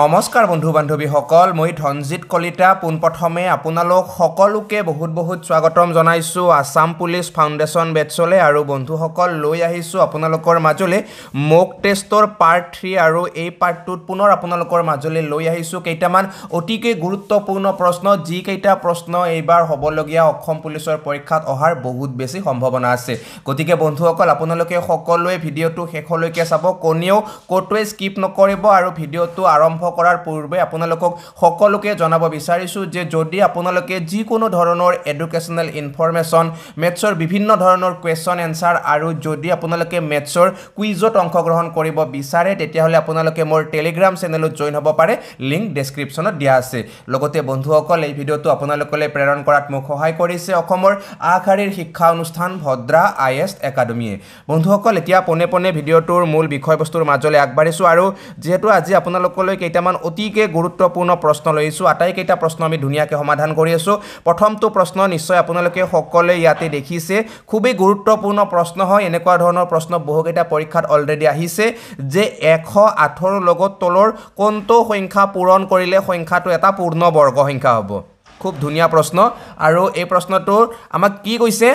নমস্কাৰ বন্ধু বান্ধৱীসকল মই ধনজিত কলিতা পোনপ্ৰথমে আপোনালোক সকলোকে বহুত বহুত স্বাগতম জনাইছোঁ আছাম পুলিচ ফাউণ্ডেশ্যন বেটছলৈ আৰু বন্ধুসকল লৈ আহিছোঁ আপোনালোকৰ মাজলৈ মোক টেষ্টৰ পাৰ্ট থ্ৰী আৰু এই পাৰ্টটোত পুনৰ আপোনালোকৰ মাজলৈ লৈ আহিছোঁ কেইটামান অতিকৈ গুৰুত্বপূৰ্ণ প্ৰশ্ন যিকেইটা প্ৰশ্ন এইবাৰ হ'বলগীয়া অসম পুলিচৰ পৰীক্ষাত অহাৰ বহুত বেছি সম্ভাৱনা আছে গতিকে বন্ধুসকল আপোনালোকে সকলোৱে ভিডিঅ'টো শেষলৈকে চাব কোনেও ক'তোৱে স্কিপ নকৰিব আৰু ভিডিঅ'টো আৰম্ভ আৰম্ভ কৰাৰ পূৰ্বে আপোনালোকক সকলোকে জনাব বিচাৰিছোঁ যে যদি আপোনালোকে যিকোনো ধৰণৰ এডুকেশ্যনেল ইনফৰ্মেশ্যন মেথছৰ বিভিন্ন ধৰণৰ কুৱেশ্যন এনচাৰ আৰু যদি আপোনালোকে মেথছৰ কুইজত অংশগ্ৰহণ কৰিব বিচাৰে তেতিয়াহ'লে আপোনালোকে মোৰ টেলিগ্ৰাম চেনেলত জইন হ'ব পাৰে লিংক ডেছক্ৰিপশ্যনত দিয়া আছে লগতে বন্ধুসকল এই ভিডিঅ'টো আপোনালোকলৈ প্ৰেৰণ কৰাত মোক সহায় কৰিছে অসমৰ আগশাৰীৰ শিক্ষা অনুষ্ঠান ভদ্ৰা আই এছ একাডেমীয়ে বন্ধুসকল এতিয়া পোনে পোনে ভিডিঅ'টোৰ মূল বিষয়বস্তুৰ মাজলৈ আগবাঢ়িছোঁ আৰু যিহেতু আজি আপোনালোকলৈ কেইটামান অতিকৈ গুৰুত্বপূৰ্ণ প্ৰশ্ন লৈ আহিছোঁ আটাইকেইটা প্ৰশ্ন আমি ধুনীয়াকৈ সমাধান কৰি আছোঁ প্ৰথমটো প্ৰশ্ন নিশ্চয় আপোনালোকে সকলোৱে ইয়াতে দেখিছে খুবেই গুৰুত্বপূৰ্ণ প্ৰশ্ন হয় এনেকুৱা ধৰণৰ প্ৰশ্ন বহুকেইটা পৰীক্ষাত অলৰেডি আহিছে যে এশ আঠৰ লগত তলৰ কোনটো সংখ্যা পূৰণ কৰিলে সংখ্যাটো এটা পূৰ্ণ বৰ্গ সংখ্যা হ'ব খুব ধুনীয়া প্ৰশ্ন আৰু এই প্ৰশ্নটোৰ আমাক কি কৈছে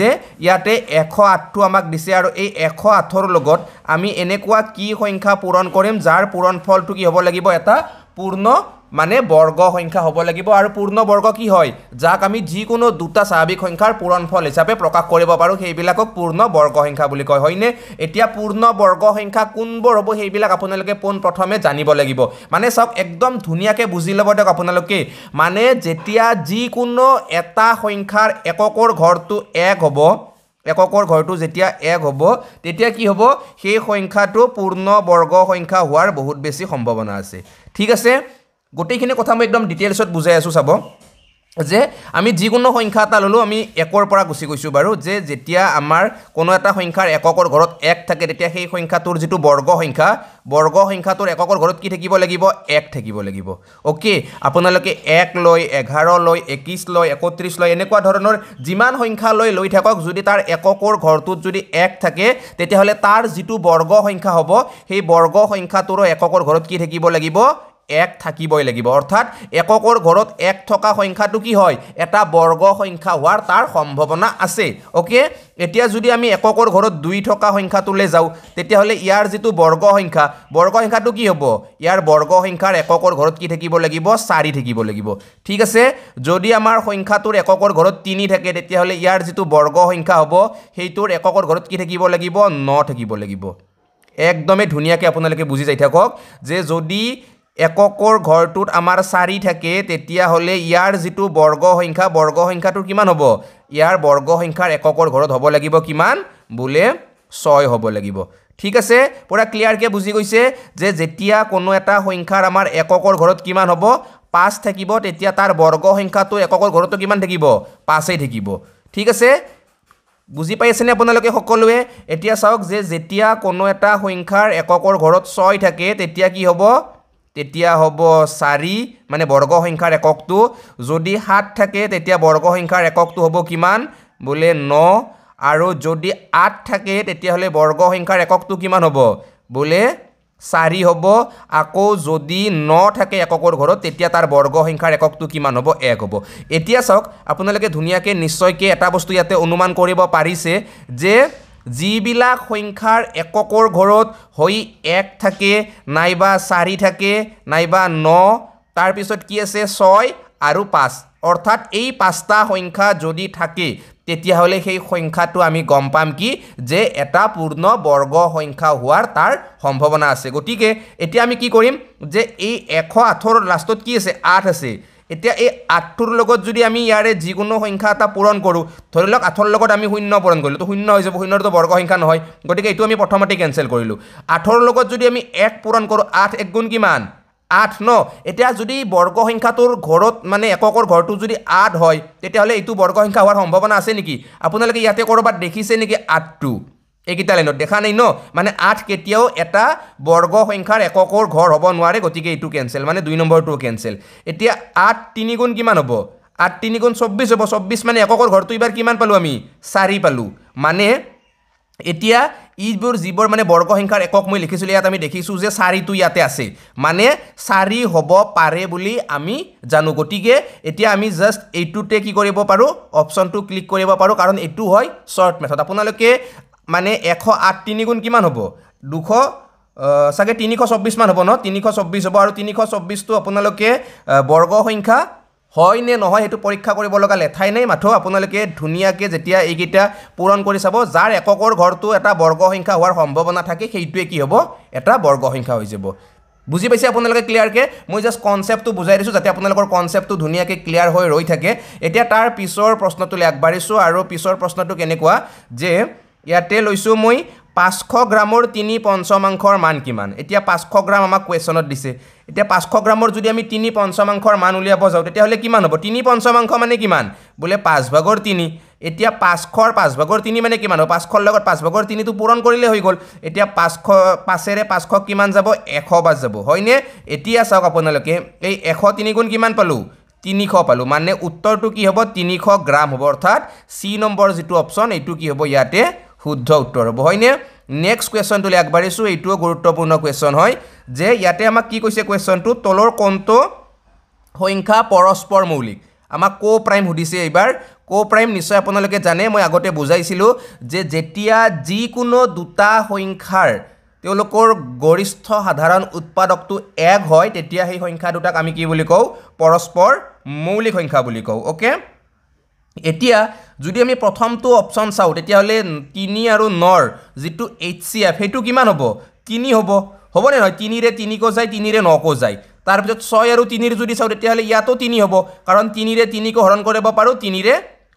যে ইয়াতে এশ আঠটো আমাক দিছে আৰু এই এশ আঠৰ লগত আমি এনেকুৱা কি সংখ্যা পূৰণ কৰিম যাৰ পূৰণ ফলটো কি হ'ব লাগিব এটা পূৰ্ণ মানে বৰ্গ সংখ্যা হ'ব লাগিব আৰু পূৰ্ণ বৰ্গ কি হয় যাক আমি যিকোনো দুটা স্বাভাৱিক সংখ্যাৰ পূৰণ ফল হিচাপে প্ৰকাশ কৰিব পাৰোঁ সেইবিলাকক পূৰ্ণ বৰ্গ সংখ্যা বুলি কয় হয়নে এতিয়া পূৰ্ণ বৰ্গ সংখ্যা কোনবোৰ হ'ব সেইবিলাক আপোনালোকে পোন প্ৰথমে জানিব লাগিব মানে চাওক একদম ধুনীয়াকৈ বুজি ল'ব দিয়ক আপোনালোকে মানে যেতিয়া যিকোনো এটা সংখ্যাৰ এককৰ ঘৰটো এক হ'ব এককৰ ঘৰটো যেতিয়া এক হ'ব তেতিয়া কি হ'ব সেই সংখ্যাটো পূৰ্ণ বৰ্গ সংখ্যা হোৱাৰ বহুত বেছি সম্ভাৱনা আছে ঠিক আছে গোটেইখিনি কথা মই একদম ডিটেইলছত বুজাই আছোঁ চাব যে আমি যিকোনো সংখ্যা এটা ল'লোঁ আমি একৰ পৰা গুচি গৈছোঁ বাৰু যে যেতিয়া আমাৰ কোনো এটা সংখ্যাৰ এককৰ ঘৰত এক থাকে তেতিয়া সেই সংখ্যাটোৰ যিটো বৰ্গ সংখ্যা বৰ্গ সংখ্যাটোৰ এককৰ ঘৰত কি থাকিব লাগিব এক থাকিব লাগিব অ'কে আপোনালোকে এক লয় এঘাৰ লয় একৈছ লয় একত্ৰিছ লয় এনেকুৱা ধৰণৰ যিমান সংখ্যা লৈ লৈ থাকক যদি তাৰ এককৰ ঘৰটোত যদি এক থাকে তেতিয়াহ'লে তাৰ যিটো বৰ্গ সংখ্যা হ'ব সেই বৰ্গ সংখ্যাটোৰো এককৰ ঘৰত কি থাকিব লাগিব এক থাকিবই লাগিব অৰ্থাৎ এককৰ ঘৰত এক থকা সংখ্যাটো কি হয় এটা বৰ্গ সংখ্যা হোৱাৰ তাৰ সম্ভাৱনা আছে অ'কে এতিয়া যদি আমি এককৰ ঘৰত দুই থকা সংখ্যাটোলৈ যাওঁ তেতিয়াহ'লে ইয়াৰ যিটো বৰ্গ সংখ্যা বৰ্গ সংখ্যাটো কি হ'ব ইয়াৰ বৰ্গ সংখ্যাৰ এককৰ ঘৰত কি থাকিব লাগিব চাৰি থাকিব লাগিব ঠিক আছে যদি আমাৰ সংখ্যাটোৰ এককৰ ঘৰত তিনি থাকে তেতিয়াহ'লে ইয়াৰ যিটো বৰ্গ সংখ্যা হ'ব সেইটোৰ এককৰ ঘৰত কি থাকিব লাগিব ন থাকিব লাগিব একদমেই ধুনীয়াকৈ আপোনালোকে বুজি যাই থাকক যে যদি এককৰ ঘৰটোত আমাৰ চাৰি থাকে তেতিয়াহ'লে ইয়াৰ যিটো বৰ্গ সংখ্যা বৰ্গ সংখ্যাটো কিমান হ'ব ইয়াৰ বৰ্গ সংখ্যাৰ এককৰ ঘৰত হ'ব লাগিব কিমান বোলে ছয় হ'ব লাগিব ঠিক আছে পূৰা ক্লিয়াৰকৈ বুজি গৈছে যে যেতিয়া কোনো এটা সংখ্যাৰ আমাৰ এককৰ ঘৰত কিমান হ'ব পাঁচ থাকিব তেতিয়া তাৰ বৰ্গ সংখ্যাটো এককৰ ঘৰতো কিমান থাকিব পাঁচেই থাকিব ঠিক আছে বুজি পাই আছেনে আপোনালোকে সকলোৱে এতিয়া চাওক যে যেতিয়া কোনো এটা সংখ্যাৰ এককৰ ঘৰত ছয় থাকে তেতিয়া কি হ'ব তেতিয়া হ'ব চাৰি মানে বৰ্গ সংখ্যাৰ এককটো যদি সাত থাকে তেতিয়া বৰ্গ সংখ্যাৰ এককটো হ'ব কিমান বোলে ন আৰু যদি আঠ থাকে তেতিয়াহ'লে বৰ্গ সংখ্যাৰ এককটো কিমান হ'ব বোলে চাৰি হ'ব আকৌ যদি ন থাকে এককৰ ঘৰত তেতিয়া তাৰ বৰ্গ সংখ্যাৰ এককটো কিমান হ'ব এক হ'ব এতিয়া চাওক আপোনালোকে ধুনীয়াকৈ নিশ্চয়কৈ এটা বস্তু ইয়াতে অনুমান কৰিব পাৰিছে যে যিবিলাক সংখ্যাৰ এককৰ ঘৰত হৈ এক থাকে নাইবা চাৰি থাকে নাইবা ন তাৰপিছত কি আছে ছয় আৰু পাঁচ অৰ্থাৎ এই পাঁচটা সংখ্যা যদি থাকে তেতিয়াহ'লে সেই সংখ্যাটো আমি গম পাম কি যে এটা পূৰ্ণ বৰ্গ সংখ্যা হোৱাৰ তাৰ সম্ভাৱনা আছে গতিকে এতিয়া আমি কি কৰিম যে এই এশ আঠৰ লাষ্টত কি আছে আঠ আছে এতিয়া এই আঠটোৰ লগত যদি আমি ইয়াৰে যিকোনো সংখ্যা এটা পূৰণ কৰোঁ ধৰি লওক আঠৰ লগত আমি শূন্য পূৰণ কৰিলোঁ তো শূন্য হৈ যাব শূন্যৰটো বৰ্গ সংখ্যা নহয় গতিকে এইটো আমি প্ৰথমতে কেঞ্চেল কৰিলোঁ আঠৰ লগত যদি আমি এক পূৰণ কৰোঁ আঠ এক গুণ কিমান আঠ ন এতিয়া যদি বৰ্গ সংখ্যাটোৰ ঘৰত মানে এককৰ ঘৰটো যদি আঠ হয় তেতিয়াহ'লে এইটো বৰ্গ সংখ্যা হোৱাৰ সম্ভাৱনা আছে নেকি আপোনালোকে ইয়াতে ক'ৰবাত দেখিছে নেকি আঠটো এইকেইটা লাইনত দেখা নাই ন মানে আঠ কেতিয়াও এটা বৰ্গ সংখ্যাৰ এককৰ ঘৰ হ'ব নোৱাৰে গতিকে এইটো কেঞ্চেল মানে দুই নম্বৰটোও কেনচেল এতিয়া আঠ তিনিগুণ কিমান হ'ব আঠ তিনিগুণ চৌব্বিছ হ'ব চৌব্বিছ মানে এককৰ ঘৰটো এইবাৰ কিমান পালোঁ আমি চাৰি পালোঁ মানে এতিয়া ইবোৰ যিবোৰ মানে বৰ্গ সংখ্যাৰ একক মই লিখিছিলোঁ ইয়াত আমি দেখিছোঁ যে চাৰিটো ইয়াতে আছে মানে চাৰি হ'ব পাৰে বুলি আমি জানো গতিকে এতিয়া আমি জাষ্ট এইটোতে কি কৰিব পাৰোঁ অপশ্যনটো ক্লিক কৰিব পাৰোঁ কাৰণ এইটো হয় শ্বৰ্ট মেথড আপোনালোকে মানে এশ আঠ তিনি গুণ কিমান হ'ব দুশ চাগে তিনিশ চৌব্বিছমান হ'ব ন তিনিশ চৌব্বিছ হ'ব আৰু তিনিশ চৌব্বিছটো আপোনালোকে বৰ্গ সংখ্যা হয় নে নহয় সেইটো পৰীক্ষা কৰিব লগা লেঠাই নাই মাথো আপোনালোকে ধুনীয়াকৈ যেতিয়া এইকেইটা পূৰণ কৰি চাব যাৰ এককৰ ঘৰটো এটা বৰ্গ সংখ্যা হোৱাৰ সম্ভাৱনা থাকে সেইটোৱে কি হ'ব এটা বৰ্গ সংখ্যা হৈ যাব বুজি পাইছে আপোনালোকে ক্লিয়াৰকৈ মই জাষ্ট কনচেপ্টটো বুজাই দিছোঁ যাতে আপোনালোকৰ কনচেপ্টটো ধুনীয়াকৈ ক্লিয়াৰ হৈ ৰৈ থাকে এতিয়া তাৰ পিছৰ প্ৰশ্নটোলৈ আগবাঢ়িছোঁ আৰু পিছৰ প্ৰশ্নটো কেনেকুৱা যে ইয়াতে লৈছোঁ মই পাঁচশ গ্ৰামৰ তিনি পঞ্চমাংশৰ মান কিমান এতিয়া পাঁচশ গ্ৰাম আমাক কুৱেশ্যনত দিছে এতিয়া পাঁচশ গ্ৰামৰ যদি আমি তিনি পঞ্চমাংশৰ মান উলিয়াব যাওঁ তেতিয়াহ'লে কিমান হ'ব তিনি পঞ্চমাংশ মানে কিমান বোলে পাঁচভাগৰ তিনি এতিয়া পাঁচশৰ পাঁচভাগৰ তিনি মানে কিমান হ'ব পাঁচশৰ লগত পাঁচভাগৰ তিনিটো পূৰণ কৰিলে হৈ গ'ল এতিয়া পাঁচশ পাঁচেৰে পাঁচশ কিমান যাব এশ পাঁচ যাব হয়নে এতিয়া চাওক আপোনালোকে এই এশ তিনিগুণ কিমান পালোঁ তিনিশ পালোঁ মানে উত্তৰটো কি হ'ব তিনিশ গ্ৰাম হ'ব অৰ্থাৎ চি নম্বৰ যিটো অপশ্যন এইটো কি হ'ব ইয়াতে শুদ্ধ উত্তৰ হ'ব হয়নে নেক্সট কুৱেশ্যনটোলৈ আগবাঢ়িছোঁ এইটোও গুৰুত্বপূৰ্ণ কুৱেশ্যন হয় যে ইয়াতে আমাক কি কৈছে কুৱেশ্যনটো তলৰ কণটো সংখ্যা পৰস্পৰ মৌলিক আমাক ক' প্ৰাইম সুধিছে এইবাৰ ক' প্ৰাইম নিশ্চয় আপোনালোকে জানে মই আগতে বুজাইছিলোঁ যে যেতিয়া যিকোনো দুটা সংখ্যাৰ তেওঁলোকৰ গৰিষ্ঠ সাধাৰণ উৎপাদকটো এক হয় তেতিয়া সেই সংখ্যা দুটাক আমি কি বুলি কওঁ পৰস্পৰ মৌলিক সংখ্যা বুলি কওঁ অ'কে এতিয়া যদি আমি প্ৰথমটো অপশ্যন চাওঁ তেতিয়াহ'লে তিনি আৰু নৰ যিটো এইচ চি এফ সেইটো কিমান হ'ব তিনি হ'ব হ'বনে নহয় তিনিৰে তিনিকো যায় তিনিৰে নকো যায় তাৰপিছত ছয় আৰু তিনিৰ যদি চাওঁ তেতিয়াহ'লে ইয়াতো তিনি হ'ব কাৰণ তিনিৰে তিনিকো হৰণ কৰিব পাৰোঁ তিনিৰে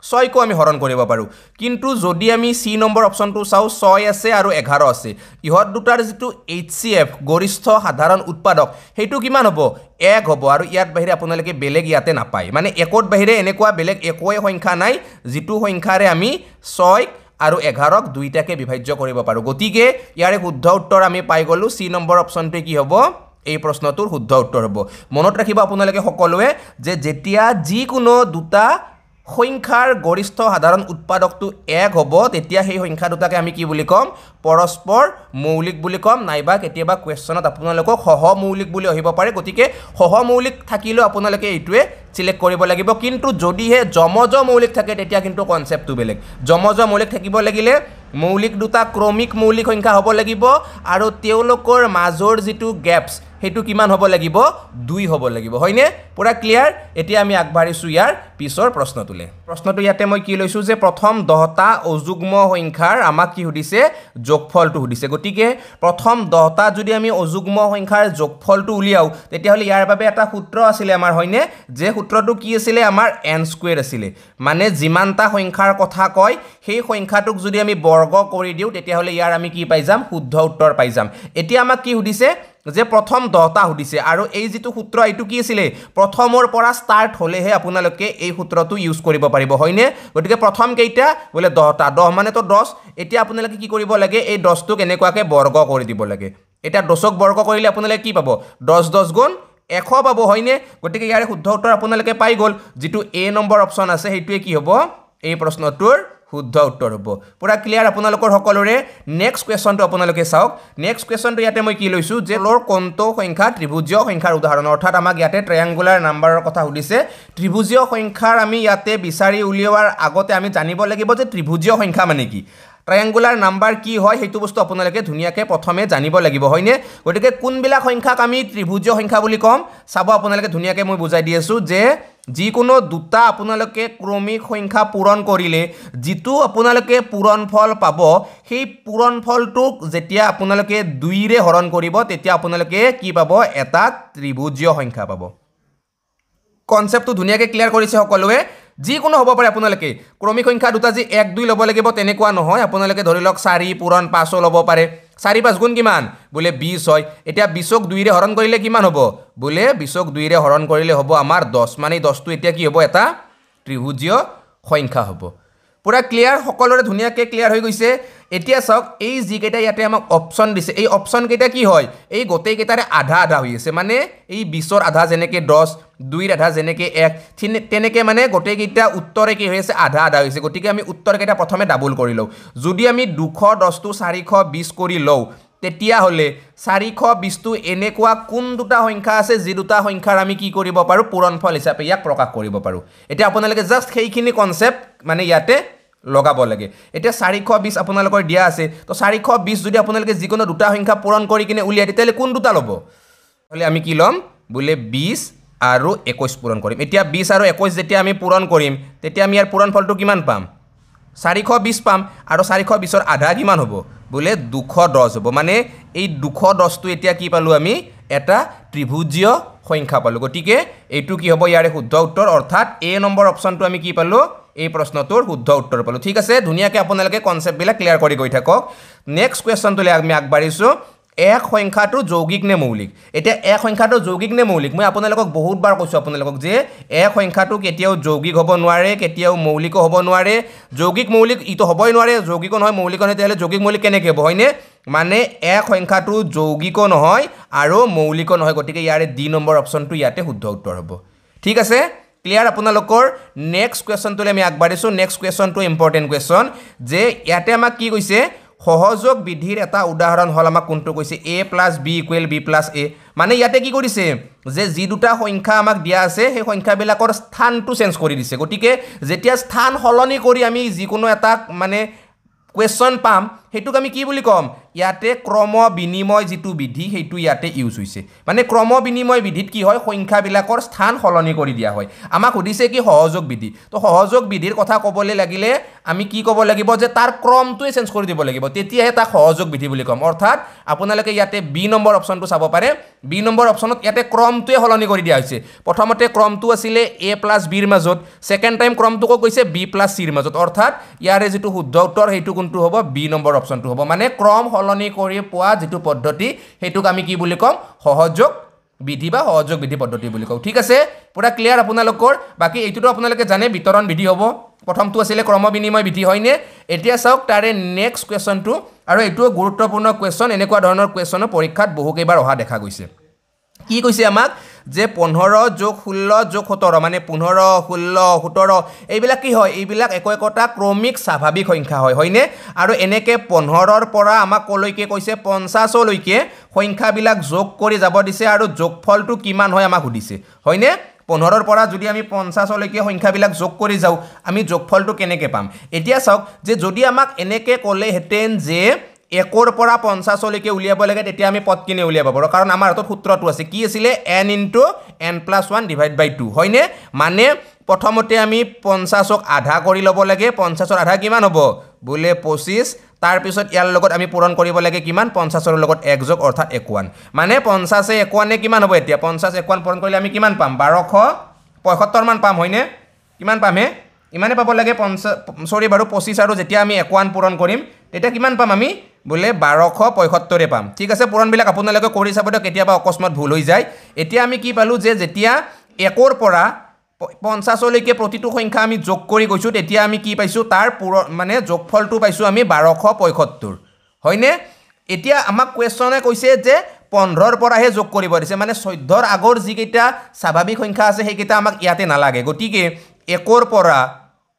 ছয়কো আমি হৰণ কৰিব পাৰোঁ কিন্তু যদি আমি চি নম্বৰ অপশ্যনটো চাওঁ ছয় আছে আৰু এঘাৰ আছে ইহঁত দুটাৰ যিটো এইচ চি এফ গৰিষ্ঠ সাধাৰণ উৎপাদক সেইটো কিমান হ'ব এক হ'ব আৰু ইয়াত বাহিৰে আপোনালোকে বেলেগ ইয়াতে নাপায় মানে একত বাহিৰে এনেকুৱা বেলেগ একোৱে সংখ্যা নাই যিটো সংখ্যাৰে আমি ছয় আৰু এঘাৰক দুইটাকে বিভাজ্য কৰিব পাৰোঁ গতিকে ইয়াৰে শুদ্ধ উত্তৰ আমি পাই গ'লোঁ চি নম্বৰ অপশ্যনটোৱে কি হ'ব এই প্ৰশ্নটোৰ শুদ্ধ উত্তৰ হ'ব মনত ৰাখিব আপোনালোকে সকলোৱে যে যেতিয়া যিকোনো দুটা সংখ্যাৰ গৰিষ্ঠ সাধাৰণ উৎপাদকটো এক হ'ব তেতিয়া সেই সংখ্যা দুটাকে আমি কি বুলি ক'ম পৰস্পৰ মৌলিক বুলি ক'ম নাইবা কেতিয়াবা কুৱেশ্যনত আপোনালোকক সহমৌলিক বুলি আহিব পাৰে গতিকে সহমৌলিক থাকিলেও আপোনালোকে এইটোৱে ছিলেক্ট কৰিব লাগিব কিন্তু যদিহে জমজ মৌলিক থাকে তেতিয়া কিন্তু কনচেপ্টটো বেলেগ জমজ মৌলিক থাকিব লাগিলে মৌলিক দুটা ক্ৰমিক মৌলিক সংখ্যা হ'ব লাগিব আৰু তেওঁলোকৰ মাজৰ যিটো গেপছ সেইটো কিমান হ'ব লাগিব দুই হ'ব লাগিব হয়নে পূৰা ক্লিয়াৰ এতিয়া আমি আগবাঢ়িছোঁ ইয়াৰ পিছৰ প্ৰশ্নটোলৈ প্ৰশ্নটো ইয়াতে মই কি লৈছোঁ যে প্ৰথম দহটা অযুগ্ম সংখ্যাৰ আমাক কি সুধিছে যোগফলটো সুধিছে গতিকে প্ৰথম দহটা যদি আমি অযুগ্ম সংখ্যাৰ যোগফলটো উলিয়াওঁ তেতিয়াহ'লে ইয়াৰ বাবে এটা সূত্ৰ আছিলে আমাৰ হয়নে যে সূত্ৰটো কি আছিলে আমাৰ এন স্কুৱেৰ আছিলে মানে যিমানটা সংখ্যাৰ কথা কয় সেই সংখ্যাটোক যদি আমি বৰ্গ কৰি দিওঁ তেতিয়াহ'লে ইয়াৰ আমি কি পাই যাম শুদ্ধ উত্তৰ পাই যাম এতিয়া আমাক কি সুধিছে যে প্ৰথম দহটা সুধিছে আৰু এই যিটো সূত্ৰ এইটো কি আছিলে প্ৰথমৰ পৰা ষ্টাৰ্ট হ'লেহে আপোনালোকে এই সূত্ৰটো ইউজ কৰিব পাৰিব হয়নে গতিকে প্ৰথম কেইটা বোলে দহটা দহ মানেতো দহ এতিয়া আপোনালোকে কি কৰিব লাগে এই দহটোক এনেকুৱাকৈ বৰ্গ কৰি দিব লাগে এতিয়া দহক বৰ্গ কৰিলে আপোনালোকে কি পাব দহ দহ গুণ এশ পাব হয়নে গতিকে ইয়াৰে শুদ্ধ উত্তৰ আপোনালোকে পাই গ'ল যিটো এ নম্বৰ অপশ্যন আছে সেইটোৱে কি হ'ব এই প্ৰশ্নটোৰ শুদ্ধ উত্তৰ হ'ব পূৰা ক্লিয়াৰ আপোনালোকৰ সকলোৰে নেক্সট কুৱেশ্যনটো আপোনালোকে চাওক নেক্সট কুৱেশ্যনটো ইয়াতে মই কি লৈছোঁ যে লৰ কণ্ট সংখ্যা ত্ৰিভুজীয় সংখ্যাৰ উদাহৰণ অৰ্থাৎ আমাক ইয়াতে ট্ৰায়াংগুলাৰ নাম্বাৰৰ কথা সুধিছে ত্ৰিভুজীয় সংখ্যাৰ আমি ইয়াতে বিচাৰি উলিওৱাৰ আগতে আমি জানিব লাগিব যে ত্ৰিভুজীয় সংখ্যা মানে কি ট্ৰায়াংগুলাৰ নাম্বাৰ কি হয় সেইটো বস্তু আপোনালোকে ধুনীয়াকৈ প্ৰথমে জানিব লাগিব হয়নে গতিকে কোনবিলাক সংখ্যাক আমি ত্ৰিভুজ সংখ্যা বুলি ক'ম চাব আপোনালোকে ধুনীয়াকৈ মই বুজাই দি আছোঁ যে যিকোনো দুটা আপোনালোকে ক্ৰমিক সংখ্যা পূৰণ কৰিলে যিটো আপোনালোকে পূৰণফল পাব সেই পূৰণফলটোক যেতিয়া আপোনালোকে দুইৰে হৰণ কৰিব তেতিয়া আপোনালোকে কি পাব এটা ত্ৰিভুজীয় সংখ্যা পাব কনচেপ্টটো ধুনীয়াকৈ ক্লিয়াৰ কৰিছে সকলোৱে যিকোনো হ'ব পাৰে আপোনালোকে ক্ৰমিক সংখ্যা দুটা যি এক দুই ল'ব লাগিব তেনেকুৱা নহয় আপোনালোকে ধৰি লওক চাৰি পূৰণ পাঁচো ল'ব পাৰে চাৰি পাঁচ গুণ কিমান বোলে বিছ হয় এতিয়া বিছক দুইৰে হৰণ কৰিলে কিমান হ'ব বোলে বিছক দুইৰে হৰণ কৰিলে হ'ব আমাৰ দহ মানে দহটো এতিয়া কি হ'ব এটা ত্ৰিভুজীয় সংখ্যা হ'ব পুৰা ক্লিয়াৰ সকলোৰে ধুনীয়াকৈ ক্লিয়াৰ হৈ গৈছে এতিয়া চাওক এই যিকেইটা ইয়াতে আমাক অপশ্যন দিছে এই অপশ্যনকেইটা কি হয় এই গোটেইকেইটাৰে আধা আধা হৈ আছে মানে এই বিছৰ আধা যেনেকৈ দহ দুইৰ আধা যেনেকৈ এক তেনেকৈ মানে গোটেইকেইটা উত্তৰে কি হৈ আছে আধা আধা হৈছে গতিকে আমি উত্তৰকেইটা প্ৰথমে ডাবল কৰি লওঁ যদি আমি দুশ দহটো চাৰিশ বিছ কৰি লওঁ তেতিয়াহ'লে চাৰিশ বিছটো এনেকুৱা কোন দুটা সংখ্যা আছে যি দুটা সংখ্যাৰ আমি কি কৰিব পাৰোঁ পূৰণ ফল হিচাপে ইয়াক প্ৰকাশ কৰিব পাৰোঁ এতিয়া আপোনালোকে জাষ্ট সেইখিনি কনচেপ্ট মানে ইয়াতে লগাব লাগে এতিয়া চাৰিশ বিছ আপোনালোকৰ দিয়া আছে তো চাৰিশ বিছ যদি আপোনালোকে যিকোনো দুটা সংখ্যা পূৰণ কৰি কিনে উলিয়াই তেতিয়াহ'লে কোন দুটা ল'ব হ'লে আমি কি ল'ম বোলে বিছ আৰু একৈছ পূৰণ কৰিম এতিয়া বিছ আৰু একৈছ যেতিয়া আমি পূৰণ কৰিম তেতিয়া আমি ইয়াৰ পূৰণ ফলটো কিমান পাম চাৰিশ বিছ পাম আৰু চাৰিশ বিছৰ আধা কিমান হ'ব বোলে দুশ দহ হ'ব মানে এই দুশ দহটো এতিয়া কি পালোঁ আমি এটা ত্ৰিভুজীয় সংখ্যা পালোঁ গতিকে এইটো কি হ'ব ইয়াৰে শুদ্ধ উত্তৰ অৰ্থাৎ এ নম্বৰ অপশ্যনটো আমি কি পালোঁ এই প্ৰশ্নটোৰ শুদ্ধ উত্তৰ পালোঁ ঠিক আছে ধুনীয়াকৈ আপোনালোকে কনচেপ্টবিলাক ক্লিয়াৰ কৰি গৈ থাকক নেক্সট কুৱেশ্যনটোলৈ আমি আগবাঢ়িছোঁ এক সংখ্যাটো যৌগিক নে মৌলিক এতিয়া এক সংখ্যাটো যৌগিক নে মৌলিক মই আপোনালোকক বহুতবাৰ কৈছোঁ আপোনালোকক যে এক সংখ্যাটো কেতিয়াও যৌগিক হ'ব নোৱাৰে কেতিয়াও মৌলিকো হ'ব নোৱাৰে যৌগিক মৌলিক ইটো হ'বই নোৱাৰে যৌগিকো নহয় মৌলিকো নহয় তেতিয়াহ'লে যৌগিক মৌলিক কেনেকৈ হ'ব হয়নে মানে এক সংখ্যাটো যৌগিকো নহয় আৰু মৌলিকো নহয় গতিকে ইয়াৰে ডি নম্বৰ অপশ্যনটো ইয়াতে শুদ্ধ উত্তৰ হ'ব ঠিক আছে ক্লিয়াৰ আপোনালোকৰ নেক্সট কুৱেশ্যনটোলৈ আমি আগবাঢ়িছোঁ নেক্সট কুৱেশ্যনটো ইম্পৰ্টেণ্ট কুৱেশ্যন যে ইয়াতে আমাক কি কৈছে সহযোগ বৃদ্ধিৰ এটা উদাহৰণ হ'ল আমাক কোনটো কৈছে A plus B equal B plus A মানে ইয়াতে কি কৰিছে যে যি দুটা সংখ্যা আমাক দিয়া আছে সেই সংখ্যাবিলাকৰ স্থানটো চেঞ্জ কৰি দিছে গতিকে যেতিয়া স্থান সলনি কৰি আমি যিকোনো এটা মানে কুৱেশ্যন পাম সেইটোক আমি কি বুলি ক'ম ইয়াতে ক্ৰম বিনিময় যিটো বিধি সেইটো ইয়াতে ইউজ হৈছে মানে ক্ৰম বিনিময় বিধিত কি হয় সংখ্যাবিলাকৰ স্থান সলনি কৰি দিয়া হয় আমাক সুধিছে কি সহযোগ বিধি তো সহযোগ বিধিৰ কথা ক'বলৈ লাগিলে আমি কি ক'ব লাগিব যে তাৰ ক্ৰমটোৱে চেঞ্জ কৰি দিব লাগিব তেতিয়াহে তাক সহযোগ বিধি বুলি ক'ম অৰ্থাৎ আপোনালোকে ইয়াতে বি নম্বৰ অপশ্যনটো চাব পাৰে বি নম্বৰ অপশ্যনত ইয়াতে ক্ৰমটোৱে সলনি কৰি দিয়া হৈছে প্ৰথমতে ক্ৰমটো আছিলে এ প্লাছ বিৰ মাজত ছেকেণ্ড টাইম ক্ৰমটোকো কৈছে বি প্লাছ চিৰ মাজত অৰ্থাৎ ইয়াৰে যিটো শুদ্ধ উত্তৰ সেইটো কোনটো হ'ব বি নম্বৰ অপশ্যনটো হ'ব মানে ক্ৰম সলনি কৰি পোৱা যিটো পদ্ধতি সেইটোক আমি কি বুলি ক'ম সহযোগ বিধি বা সহযোগ বিধি পদ্ধতি বুলি কওঁ ঠিক আছে পূৰা ক্লিয়াৰ আপোনালোকৰ বাকী এইটোতো আপোনালোকে জানে বিতৰণ বিধি হ'ব প্ৰথমটো আছিলে ক্ৰম বিনিময় বিধি হয়নে এতিয়া চাওক তাৰে নেক্সট কুৱেশ্যনটো আৰু এইটোও গুৰুত্বপূৰ্ণ কুৱেশ্যন এনেকুৱা ধৰণৰ কুৱেশ্যনো পৰীক্ষাত বহুকেইবাৰ অহা দেখা গৈছে কি কৈছে আমাক যে পোন্ধৰ যোগ ষোল্ল যোগ সোতৰ মানে পোন্ধৰ ষোল্ল সোতৰ এইবিলাক কি হয় এইবিলাক একো একোটা ক্ৰমিক স্বাভাৱিক সংখ্যা হয় হয়নে আৰু এনেকৈ পোন্ধৰৰ পৰা আমাক কলৈকে কৈছে পঞ্চাছলৈকে সংখ্যাবিলাক যোগ কৰি যাব দিছে আৰু যোগফলটো কিমান হয় আমাক সুধিছে হয়নে পোন্ধৰৰ পৰা যদি আমি পঞ্চাছলৈকে সংখ্যাবিলাক যোগ কৰি যাওঁ আমি যোগফলটো কেনেকৈ পাম এতিয়া চাওক যে যদি আমাক এনেকৈ ক'লেহেঁতেন যে একৰ পৰা পঞ্চাছলৈকে উলিয়াব লাগে তেতিয়া আমি পটকিনে উলিয়াব পাৰোঁ কাৰণ আমাৰ হাতত সূত্ৰটো আছে কি আছিলে N into N plus one divide by two হয়নে মানে প্ৰথমতে আমি পঞ্চাছক আধা কৰি ল'ব লাগে পঞ্চাছৰ আধা কিমান হ'ব বোলে পঁচিছ তাৰপিছত ইয়াৰ লগত আমি পূৰণ কৰিব লাগে কিমান পঞ্চাছৰ লগত একযোগ অৰ্থাৎ একোৱান মানে পঞ্চাছে একোৱানে কিমান হ'ব এতিয়া পঞ্চাছ একোৱান পূৰণ কৰিলে আমি কিমান পাম বাৰশ পঁয়সত্তৰমান পাম হয়নে কিমান পাম হে ইমানে পাব লাগে পঞ্চা চৰি বাৰু পঁচিছ আৰু যেতিয়া আমি একোৱান পূৰণ কৰিম তেতিয়া কিমান পাম আমি বোলে বাৰশ পঁয়সত্তৰে পাম ঠিক আছে পুৰণবিলাক আপোনালোকে কৰি চাব দিয়ক কেতিয়াবা অকস্মাত ভুল হৈ যায় এতিয়া আমি কি পালোঁ যে যেতিয়া একৰ পৰা পঞ্চাছলৈকে প্ৰতিটো সংখ্যা আমি যোগ কৰি গৈছোঁ তেতিয়া আমি কি পাইছোঁ তাৰ পুৰ মানে যোগফলটো পাইছোঁ আমি বাৰশ পঁয়সত্তৰ হয়নে এতিয়া আমাক কুৱেশ্যনে কৈছে যে পোন্ধৰৰ পৰাহে যোগ কৰিব দিছে মানে চৈধ্যৰ আগৰ যিকেইটা স্বাভাৱিক সংখ্যা আছে সেইকেইটা আমাক ইয়াতে নালাগে গতিকে একৰ পৰা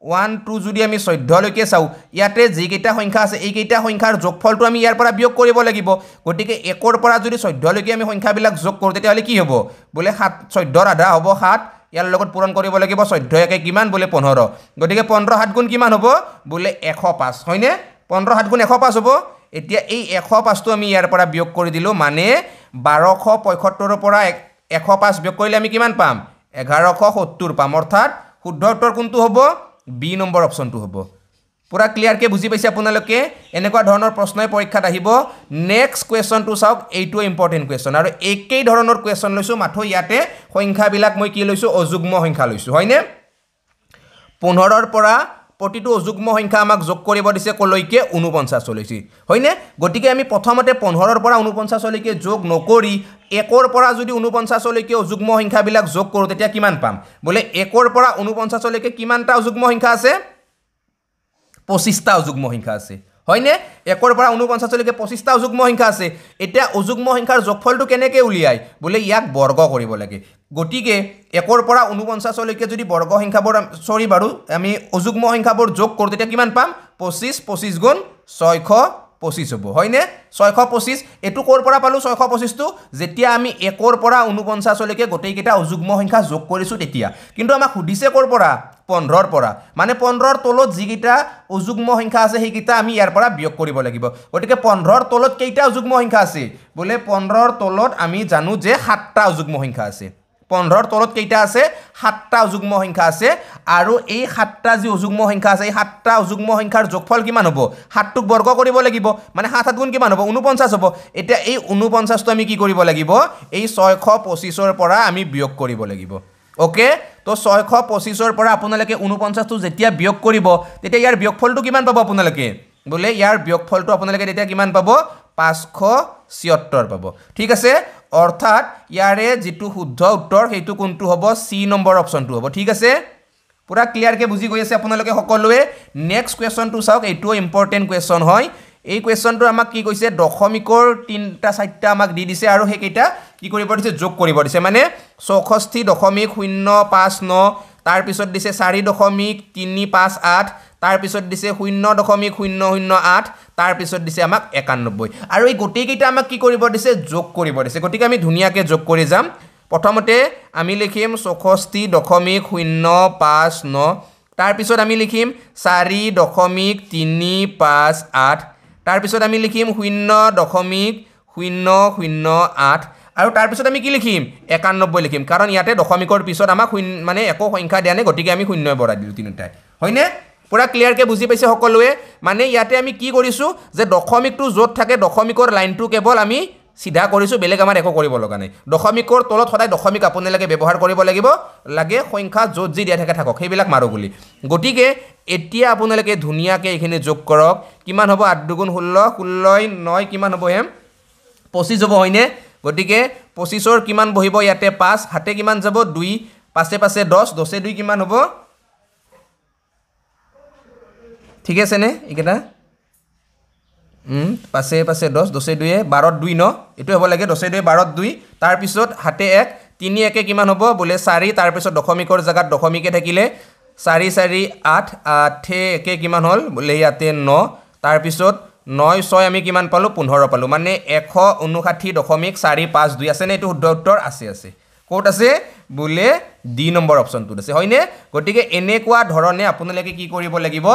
ওৱান টু যদি আমি চৈধ্যলৈকে চাওঁ ইয়াতে যিকেইটা সংখ্যা আছে এইকেইটা সংখ্যাৰ যোগফলটো আমি ইয়াৰ পৰা বিয়োগ কৰিব লাগিব গতিকে একৰ পৰা যদি চৈধ্যলৈকে আমি সংখ্যাবিলাক যোগ কৰোঁ তেতিয়াহ'লে কি হ'ব বোলে সাত চৈধ্যৰ আধা হ'ব সাত ইয়াৰ লগত পূৰণ কৰিব লাগিব চৈধ্য একে কিমান বোলে পোন্ধৰ গতিকে পোন্ধৰ সাত গুণ কিমান হ'ব বোলে এশ পাঁচ হয়নে পোন্ধৰ সাত গুণ এশ পাঁচ হ'ব এতিয়া এই এশ পাঁচটো আমি ইয়াৰ পৰা বিয়োগ কৰি দিলোঁ মানে বাৰশ পঁয়সত্তৰৰ পৰা এক এশ পাঁচ বিয়োগ কৰিলে আমি কিমান পাম এঘাৰশ সত্তৰ পাম অৰ্থাৎ শুদ্ধ উত্তৰ কোনটো হ'ব বি নম্বৰ অপশ্যনটো হ'ব পূৰা ক্লিয়াৰকৈ বুজি পাইছে আপোনালোকে এনেকুৱা ধৰণৰ প্ৰশ্নই পৰীক্ষাত আহিব নেক্সট কুৱেশ্যনটো চাওক এইটোৱে ইম্পৰ্টেণ্ট কুৱেশ্যন আৰু একেই ধৰণৰ কুৱেশ্যন লৈছোঁ মাথো ইয়াতে সংখ্যাবিলাক মই কি লৈছোঁ অযুগ্ম সংখ্যা লৈছোঁ হয়নে পোন্ধৰৰ পৰা প্ৰতিটো অযুগ্ম সংখ্যা আমাক যোগ কৰিব দিছে কলৈকে ঊনপঞ্চাছলৈকে হয়নে গতিকে আমি প্ৰথমতে পোন্ধৰৰ পৰা ঊনপঞ্চাছলৈকে যোগ নকৰি একৰ পৰা যদি ঊনপঞ্চাছলৈকে অযুগ্ম সংখ্যাবিলাক যোগ কৰোঁ তেতিয়া কিমান পাম বোলে একৰ পৰা ঊনপঞ্চাছলৈকে কিমানটা অযুগ্ম সংখ্যা আছে পঁচিছটা অযুগ্ম সংখ্যা আছে হয়নে একৰ পৰা ঊনপঞ্চাছলৈকে পঁচিছটা অযুগ্ম সংখ্যা আছে এতিয়া অযুগ্ম সংখ্যাৰ যোগফলটো কেনেকৈ উলিয়াই বোলে ইয়াক বৰ্গ কৰিব লাগে গতিকে একৰ পৰা ঊনপঞ্চাছলৈকে যদি বৰ্গ সংখ্যাবোৰ চৰি বাৰু আমি অযুগ্ম সংখ্যাবোৰ যোগ কৰোঁ তেতিয়া কিমান পাম পঁচিছ পঁচিছ গুণ ছয়শ পঁচিছ হ'ব হয়নে ছয়শ পঁচিছ এইটো ক'ৰ পৰা পালোঁ ছয়শ পঁচিছটো যেতিয়া আমি একৰ পৰা ঊনপঞ্চাছলৈকে গোটেইকেইটা অযুগ্ম সংখ্যা যোগ কৰিছোঁ তেতিয়া কিন্তু আমাক সুধিছে ক'ৰ পৰা পোন্ধৰৰ পৰা মানে পোন্ধৰৰ তলত যিকেইটা অযুগ্ম সংখ্যা আছে সেইকেইটা আমি ইয়াৰ পৰা বিয়োগ কৰিব লাগিব গতিকে পোন্ধৰৰ তলত কেইটা অযুগ্ম সংখ্যা আছে বোলে পোন্ধৰৰ তলত আমি জানো যে সাতটা অযুগ্ম সংখ্যা আছে পোন্ধৰ তলত কেইটা আছে সাতটা অযুগ্ম সংখ্যা আছে আৰু এই সাতটা যি অযুগ্ম সংখ্যা আছে এই সাতটা অযুগ্ম সংখ্যাৰ যোগফল কিমান হ'ব সাতটোক বৰ্গ কৰিব লাগিব মানে সাত সাত গুণ কিমান হ'ব ঊনপঞ্চাছ হ'ব এতিয়া এই ঊনপঞ্চাছটো আমি কি কৰিব লাগিব এই ছয়শ পঁচিছৰ পৰা আমি বিয়োগ কৰিব লাগিব অ'কে তো ছয়শ পঁচিছৰ পৰা আপোনালোকে ঊনপঞ্চাছটো যেতিয়া বিয়োগ কৰিব তেতিয়া ইয়াৰ বিয়োগফলটো কিমান পাব আপোনালোকে বোলে ইয়াৰ বিয়োগফলটো আপোনালোকে তেতিয়া কিমান পাব পাঁচশ ছিয়ত্তৰ পাব ঠিক আছে অৰ্থাৎ ইয়াৰে যিটো শুদ্ধ উত্তৰ সেইটো কোনটো হ'ব চি নম্বৰ অপশ্যনটো হ'ব ঠিক আছে পুৰা ক্লিয়াৰকৈ বুজি গৈ আছে আপোনালোকে সকলোৱে নেক্সট কুৱেশ্যনটো চাওক এইটোও ইম্পৰ্টেণ্ট কুৱেশ্যন হয় এই কুৱেশ্যনটোৰ আমাক কি কৈছে দশমিকৰ তিনিটা চাৰিটা আমাক দি দিছে আৰু সেইকেইটা কি কৰিব দিছে যোগ কৰিব দিছে মানে চৌষষ্ঠি দশমিক শূন্য পাঁচ ন তাৰপিছত দিছে চাৰি দশমিক তিনি পাঁচ আঠ তাৰপিছত দিছে শূন্য দশমিক শূন্য শূন্য আঠ তাৰপিছত দিছে আমাক একান্নব্বৈ আৰু এই গোটেইকেইটা আমাক কি কৰিব দিছে যোগ কৰিব দিছে গতিকে আমি ধুনীয়াকৈ যোগ কৰি যাম প্ৰথমতে আমি লিখিম চৌষষ্ঠি দশমিক শূন্য পাঁচ ন তাৰপিছত আমি লিখিম চাৰি দশমিক তিনি পাঁচ আঠ তাৰপিছত আমি লিখিম শূন্য দশমিক শূন্য শূন্য আঠ আৰু তাৰপিছত আমি কি লিখিম একান্নব্বৈ লিখিম কাৰণ ইয়াতে দশমিকৰ পিছত আমাক শূন্য মানে একো সংখ্যা দিয়া নাই গতিকে আমি শূন্যই বঢ়াই দিলোঁ তিনিটাই হয়নে পুৰা ক্লিয়াৰকৈ বুজি পাইছে সকলোৱে মানে ইয়াতে আমি কি কৰিছোঁ যে দশমিকটো য'ত থাকে দশমিকৰ লাইনটো কেৱল আমি চিধা কৰিছোঁ বেলেগ আমাৰ একো কৰিব লগা নাই দশমিকৰ তলত সদায় দশমিক আপোনালোকে ব্যৱহাৰ কৰিব লাগিব লাগে সংখ্যা য'ত যি দিয়া থাকে থাকক সেইবিলাক মাৰোঁ বুলি গতিকে এতিয়া আপোনালোকে ধুনীয়াকৈ এইখিনি যোগ কৰক কিমান হ'ব আঠ দুগুণ ষোল্ল ষোল্লই নয় কিমান হ'ব হেম পঁচিছ হ'ব হয়নে গতিকে পঁচিছৰ কিমান বহিব ইয়াতে পাঁচ হাতে কিমান যাব দুই পাছে পাছে দহ দহে দুই কিমান হ'ব ঠিক আছেনে এইকেইটা পাছে পাছে দহ দছে দুয়ে বাৰত দুই ন এইটো হ'ব লাগে দছে দুয়ে বাৰত দুই তাৰপিছত সাতে এক তিনি একে কিমান হ'ব বোলে চাৰি তাৰপিছত দশমিকৰ জেগাত দশমিকে থাকিলে চাৰি চাৰি আঠ আঠে একে কিমান হ'ল বোলে ইয়াতে ন তাৰপিছত ন ছয় আমি কিমান পালোঁ পোন্ধৰ পালোঁ মানে এশ ঊনষাঠি দশমিক চাৰি পাঁচ দুই আছেনে এইটো শুদ্ধ উত্তৰ আছে আছে ক'ত আছে বোলে ডি নম্বৰ অপশ্যনটোত আছে হয়নে গতিকে এনেকুৱা ধৰণে আপোনালোকে কি কৰিব লাগিব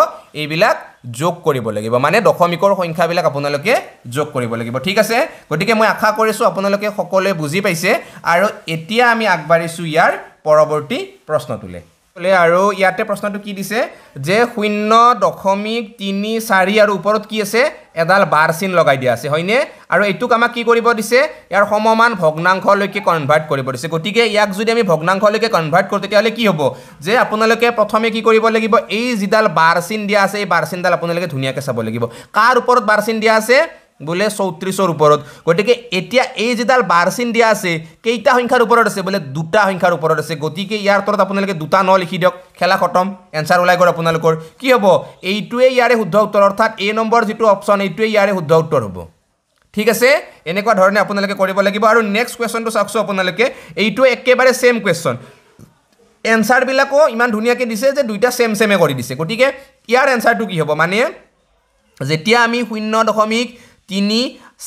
এইবিলাক যোগ কৰিব লাগিব মানে দশমিকৰ সংখ্যাবিলাক আপোনালোকে যোগ কৰিব লাগিব ঠিক আছে গতিকে মই আশা কৰিছোঁ আপোনালোকে সকলোৱে বুজি পাইছে আৰু এতিয়া আমি আগবাঢ়িছোঁ ইয়াৰ পৰৱৰ্তী প্ৰশ্নটোলৈ আৰু ইয়াতে প্ৰশ্নটো কি দিছে যে শূন্য দশমিক তিনি চাৰি আৰু ওপৰত কি আছে এডাল বাৰ চিন লগাই দিয়া আছে হয়নে আৰু এইটোক আমাক কি কৰিব দিছে ইয়াৰ সমমান ভগ্নাংশলৈকে কনভাৰ্ট কৰিব দিছে গতিকে ইয়াক যদি আমি ভগ্নাংশলৈকে কনভাৰ্ট কৰোঁ তেতিয়াহ'লে কি হ'ব যে আপোনালোকে প্ৰথমে কি কৰিব লাগিব এই যিডাল বাৰ চিন দিয়া আছে এই বাৰ চিনডাল আপোনালোকে ধুনীয়াকৈ চাব লাগিব কাৰ ওপৰত বাৰ চিন দিয়া আছে বোলে চৌত্ৰিছৰ ওপৰত গতিকে এতিয়া এই যিডাল বাৰচিন দিয়া আছে কেইটা সংখ্যাৰ ওপৰত আছে বোলে দুটা সংখ্যাৰ ওপৰত আছে গতিকে ইয়াৰ তলত আপোনালোকে দুটা ন লিখি দিয়ক খেলা খতম এনচাৰ ওলাই গ'ল আপোনালোকৰ কি হ'ব এইটোৱে ইয়াৰে শুদ্ধ উত্তৰ অৰ্থাৎ এ নম্বৰ যিটো অপশ্যন এইটোৱে ইয়াৰে শুদ্ধ উত্তৰ হ'ব ঠিক আছে এনেকুৱা ধৰণে আপোনালোকে কৰিব লাগিব আৰু নেক্সট কুৱেশ্যনটো চাওকচোন আপোনালোকে এইটো একেবাৰে ছেম কুৱেশ্যন এনচাৰবিলাকো ইমান ধুনীয়াকৈ দিছে যে দুইটা ছেম ছেমে কৰি দিছে গতিকে ইয়াৰ এনচাৰটো কি হ'ব মানে যেতিয়া আমি শূন্য দশমিক তিনি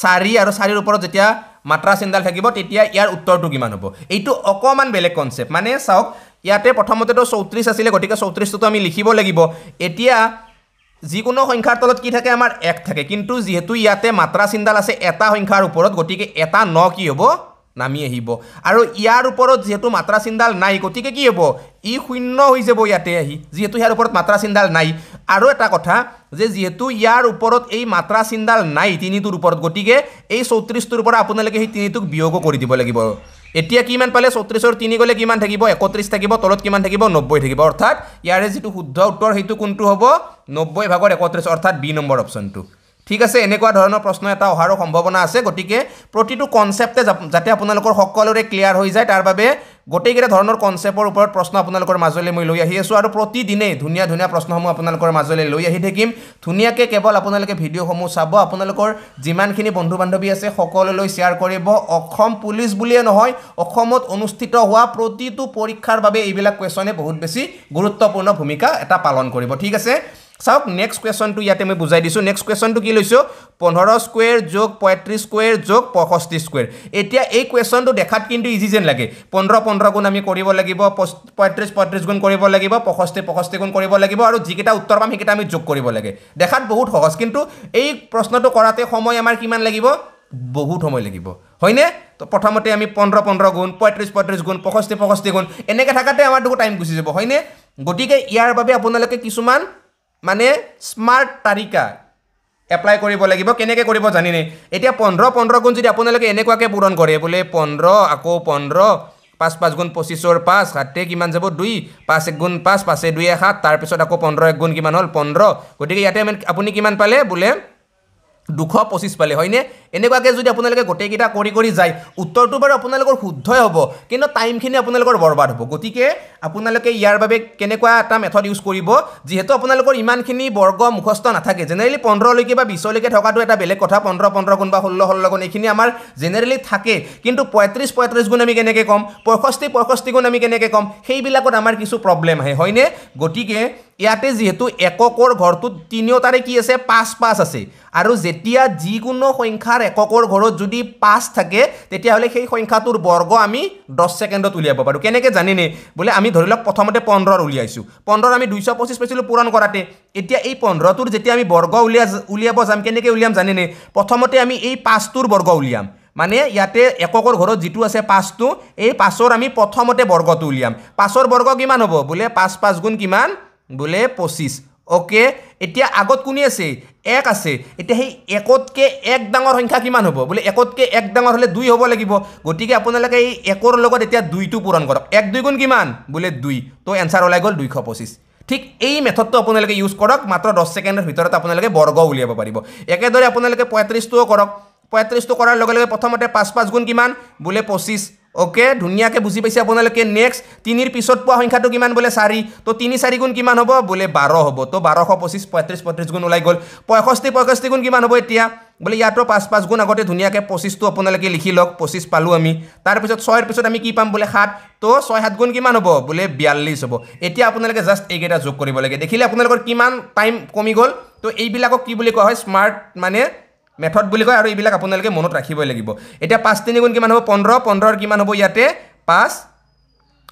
চাৰি আৰু চাৰিৰ ওপৰত যেতিয়া মাত্ৰা চিন্তাল থাকিব তেতিয়া ইয়াৰ উত্তৰটো কিমান হ'ব এইটো অকণমান বেলেগ কনচেপ্ট মানে চাওক ইয়াতে প্ৰথমতেতো চৌত্ৰিছ আছিলে গতিকে চৌত্ৰিছটোতো আমি লিখিব লাগিব এতিয়া যিকোনো সংখ্যাৰ তলত কি থাকে আমাৰ এক থাকে কিন্তু যিহেতু ইয়াতে মাত্ৰা চিন্তাল আছে এটা সংখ্যাৰ ওপৰত গতিকে এটা ন কি হ'ব নামি আহিব আৰু ইয়াৰ ওপৰত যিহেতু মাত্ৰা মাত্ৰাচিনডাল নাই গতিকে কি হ'ব ই শূন্য হৈ যাব ইয়াতে আহি যিহেতু ইয়াৰ ওপৰত মাত্ৰা মাত্ৰাচিনডাল নাই আৰু এটা কথা যে যিহেতু ইয়াৰ ওপৰত এই মাত্ৰা মাত্ৰাচিনডাল নাই তিনিটোৰ ওপৰত গতিকে এই চৌত্ৰিছটোৰ পৰা আপোনালোকে সেই তিনিটোক বিয়োগো কৰি দিব লাগিব এতিয়া কিমান পালে চৌত্ৰিছৰ তিনি গ'লে কিমান থাকিব একত্ৰিছ থাকিব তলত কিমান থাকিব নব্বৈ থাকিব অৰ্থাৎ ইয়াৰে যিটো শুদ্ধ উত্তৰ সেইটো কোনটো হ'ব নব্বৈ ভাগৰ একত্ৰিছ অৰ্থাৎ বি নম্বৰ অপশ্যনটো ঠিক আছে এনেকুৱা ধৰণৰ প্ৰশ্ন এটা অহাৰো সম্ভাৱনা আছে গতিকে প্ৰতিটো কনচেপ্টে যাতে আপোনালোকৰ সকলোৰে ক্লিয়াৰ হৈ যায় তাৰ বাবে গোটেইকেইটা ধৰণৰ কনচেপ্টৰ ওপৰত প্ৰশ্ন আপোনালোকৰ মাজলৈ মই লৈ আহি আছোঁ আৰু প্ৰতিদিনেই ধুনীয়া ধুনীয়া প্ৰশ্নসমূহ আপোনালোকৰ মাজলৈ লৈ আহি থাকিম ধুনীয়াকৈ কেৱল আপোনালোকে ভিডিঅ'সমূহ চাব আপোনালোকৰ যিমানখিনি বন্ধু বান্ধৱী আছে সকলোলৈ শ্বেয়াৰ কৰিব অসম পুলিচ বুলিয়ে নহয় অসমত অনুষ্ঠিত হোৱা প্ৰতিটো পৰীক্ষাৰ বাবে এইবিলাক কুৱেশ্যনে বহুত বেছি গুৰুত্বপূৰ্ণ ভূমিকা এটা পালন কৰিব ঠিক আছে চাওক নেক্সট কুৱেশ্যনটো ইয়াতে মই বুজাই দিছোঁ নেক্সট কুৱেশ্যনটো কি লৈছোঁ পোন্ধৰ স্কুৱেৰ যোগ পঁয়ত্ৰিছ স্কুৱেৰ যোগ পঁয়ষষ্ঠি স্কুৱেৰ এতিয়া এই কুৱেশ্যনটো দেখাত কিন্তু ইজি যেন লাগে পোন্ধৰ পোন্ধৰ গুণ আমি কৰিব লাগিব পঁয়ত্ৰিছ পঁয়ত্ৰিছ গুণ কৰিব লাগিব পঁষষ্ঠি পঁষষ্ঠি গুণ কৰিব লাগিব আৰু যিকেইটা উত্তৰ পাম সেইকেইটা আমি যোগ কৰিব লাগে দেখাত বহুত সহজ কিন্তু এই প্ৰশ্নটো কৰাতে সময় আমাৰ কিমান লাগিব বহুত সময় লাগিব হয়নে তো প্ৰথমতে আমি পোন্ধৰ পোন্ধৰ গুণ পঁয়ত্ৰিছ পঁয়ত্ৰিছ গুণ পঁষষ্ঠি পঁষষ্ঠি গুণ এনেকৈ থাকোঁতে আমাৰ দুখো টাইম গুচি যাব হয়নে গতিকে ইয়াৰ বাবে আপোনালোকে কিছুমান মানে স্মাৰ্ট তালিকা এপ্লাই কৰিব লাগিব কেনেকৈ কৰিব জানেনে এতিয়া পোন্ধৰ পোন্ধৰ গুণ যদি আপোনালোকে এনেকুৱাকৈ পূৰণ কৰে বোলে পোন্ধৰ আকৌ পোন্ধৰ পাঁচ পাঁচ গুণ পঁচিছৰ পাঁচ সাতে কিমান যাব দুই পাঁচ এক গুণ পাঁচ পাঁচে দুয়ে সাত তাৰপিছত আকৌ পোন্ধৰ এক গুণ কিমান হ'ল পোন্ধৰ গতিকে ইয়াতে আপুনি কিমান পালে বোলে দুশ পঁচিছ পালে হয়নে এনেকুৱাকৈ যদি আপোনালোকে গোটেইকেইটা কৰি কৰি যায় উত্তৰটো বাৰু আপোনালোকৰ শুদ্ধই হ'ব কিন্তু টাইমখিনি আপোনালোকৰ বৰবাদ হ'ব গতিকে আপোনালোকে ইয়াৰ বাবে কেনেকুৱা এটা মেথড ইউজ কৰিব যিহেতু আপোনালোকৰ ইমানখিনি বৰ্গ মুখস্থ নাথাকে জেনেৰেলি পোন্ধৰলৈকে বা বিছলৈকে থকাটো এটা বেলেগ কথা পোন্ধৰ পোন্ধৰ গুণ বা ষোল্ল ষোল্ল গুণ এইখিনি আমাৰ জেনেৰেলি থাকে কিন্তু পঁয়ত্ৰিছ পঁয়ত্ৰিছ গুণ আমি কেনেকৈ ক'ম পঁয়ষষ্ঠি পঁয়ষষ্ঠি গুণ আমি কেনেকৈ ক'ম সেইবিলাকত আমাৰ কিছু প্ৰব্লেম আহে হয়নে গতিকে ইয়াতে যিহেতু এককৰ ঘৰটোত তিনিওটাৰে কি আছে পাঁচ পাঁচ আছে আৰু যেতিয়া যিকোনো সংখ্যাৰ এককৰ ঘৰত যদি পাঁচ থাকে তেতিয়াহ'লে সেই সংখ্যাটোৰ বৰ্গ আমি দহ ছেকেণ্ডত উলিয়াব পাৰোঁ কেনেকৈ জানেনে বোলে আমি ধৰি লওক প্ৰথমতে পোন্ধৰ উলিয়াইছোঁ পোন্ধৰ আমি দুইশ পঁচিছ পাইছিলোঁ পূৰণ কৰাতে এতিয়া এই পোন্ধৰটোৰ যেতিয়া আমি বৰ্গ উলিয়া উলিয়াব যাম কেনেকৈ উলিয়াম জানেনে প্ৰথমতে আমি এই পাঁচটোৰ বৰ্গ উলিয়াম মানে ইয়াতে এককৰ ঘৰত যিটো আছে পাঁচটো এই পাঁচৰ আমি প্ৰথমতে বৰ্গটো উলিয়াম পাঁচৰ বৰ্গ কিমান হ'ব বোলে পাঁচ পাঁচ গুণ কিমান বোলে পঁচিছ অ'কে এতিয়া আগত কোনে আছে এক আছে এতিয়া সেই একতকৈ এক ডাঙৰ সংখ্যা কিমান হ'ব বোলে একতকৈ এক ডাঙৰ হ'লে দুই হ'ব লাগিব গতিকে আপোনালোকে এই একৰ লগত এতিয়া দুইটো পূৰণ কৰক এক দুই গুণ কিমান বোলে দুই ত' এনচাৰ ওলাই গ'ল দুইশ পঁচিছ ঠিক এই মেথডটো আপোনালোকে ইউজ কৰক মাত্ৰ দহ ছেকেণ্ডৰ ভিতৰত আপোনালোকে বৰ্গ উলিয়াব পাৰিব একেদৰে আপোনালোকে পঁয়ত্ৰিছটোও কৰক পঁয়ত্ৰিছটো কৰাৰ লগে লগে প্ৰথমতে পাঁচ পাঁচ কিমান বোলে পঁচিছ অ'কে ধুনীয়াকৈ বুজি পাইছে আপোনালোকে নেক্সট তিনিৰ পিছত পোৱা সংখ্যাটো কিমান বোলে চাৰি তো তিনি চাৰি গুণ কিমান হ'ব বোলে বাৰ হ'ব তো বাৰশ পঁচিছ পঁয়ত্ৰিছ পঁয়ত্ৰিছ গুণ ওলাই গ'ল পঁয়ষষ্ঠি পঁয়ষষ্ঠি গুণ কিমান হ'ব এতিয়া বোলে ইয়াতো পাঁচ পাঁচ গুণ আগতে ধুনীয়াকৈ পঁচিছটো আপোনালোকে লিখি লওক পঁচিছ পালোঁ আমি তাৰপিছত ছয়ৰ পিছত আমি কি পাম বোলে সাত তো ছয় সাত গুণ কিমান হ'ব বোলে বিয়াল্লিছ হ'ব এতিয়া আপোনালোকে জাষ্ট এইকেইটা যোগ কৰিব লাগে দেখিলে আপোনালোকৰ কিমান টাইম কমি গ'ল তো এইবিলাকক কি বুলি কোৱা হয় স্মাৰ্ট মানে মেথড বুলি কয় আৰু এইবিলাক আপোনালোকে মনত ৰাখিবই লাগিব এতিয়া পাঁচ তিনিগুণ কিমান হ'ব পোন্ধৰ পোন্ধৰ কিমান হ'ব ইয়াতে পাঁচ